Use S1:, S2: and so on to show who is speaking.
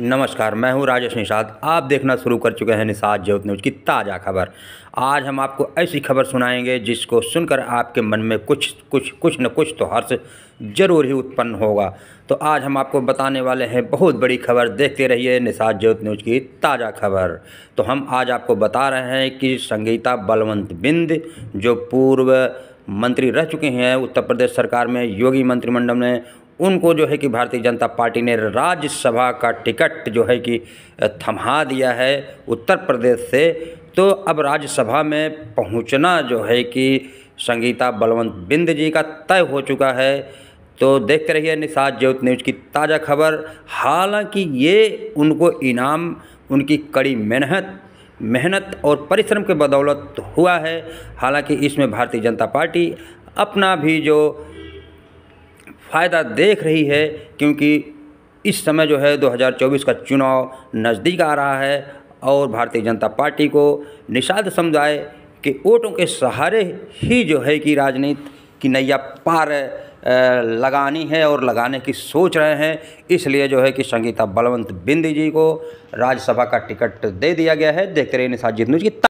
S1: नमस्कार मैं हूं राजेश निषाद आप देखना शुरू कर चुके हैं निषाद ज्योत न्यूज की ताज़ा खबर आज हम आपको ऐसी खबर सुनाएंगे जिसको सुनकर आपके मन में कुछ कुछ कुछ न कुछ तो हर्ष जरूर ही उत्पन्न होगा तो आज हम आपको बताने वाले हैं बहुत बड़ी खबर देखते रहिए निषाद ज्योत न्यूज की ताज़ा खबर तो हम आज आपको बता रहे हैं कि संगीता बलवंत बिंद जो पूर्व मंत्री रह चुके हैं उत्तर प्रदेश सरकार में योगी मंत्रिमंडल ने उनको जो है कि भारतीय जनता पार्टी ने राज्यसभा का टिकट जो है कि थमा दिया है उत्तर प्रदेश से तो अब राज्यसभा में पहुंचना जो है कि संगीता बलवंत बिंद जी का तय हो चुका है तो देखते रहिए निषाद ज्योत न्यूज की ताज़ा खबर हालांकि ये उनको इनाम उनकी कड़ी मेहनत मेहनत और परिश्रम के बदौलत हुआ है हालांकि इसमें भारतीय जनता पार्टी अपना भी जो फ़ायदा देख रही है क्योंकि इस समय जो है 2024 का चुनाव नज़दीक आ रहा है और भारतीय जनता पार्टी को निषाद समुदाय के वोटों के सहारे ही जो है कि राजनीति की नैया पार लगानी है और लगाने की सोच रहे हैं इसलिए जो है कि संगीता बलवंत बिंदी जी को राज्यसभा का टिकट दे दिया गया है देखते रहिए निषाद न्यूज की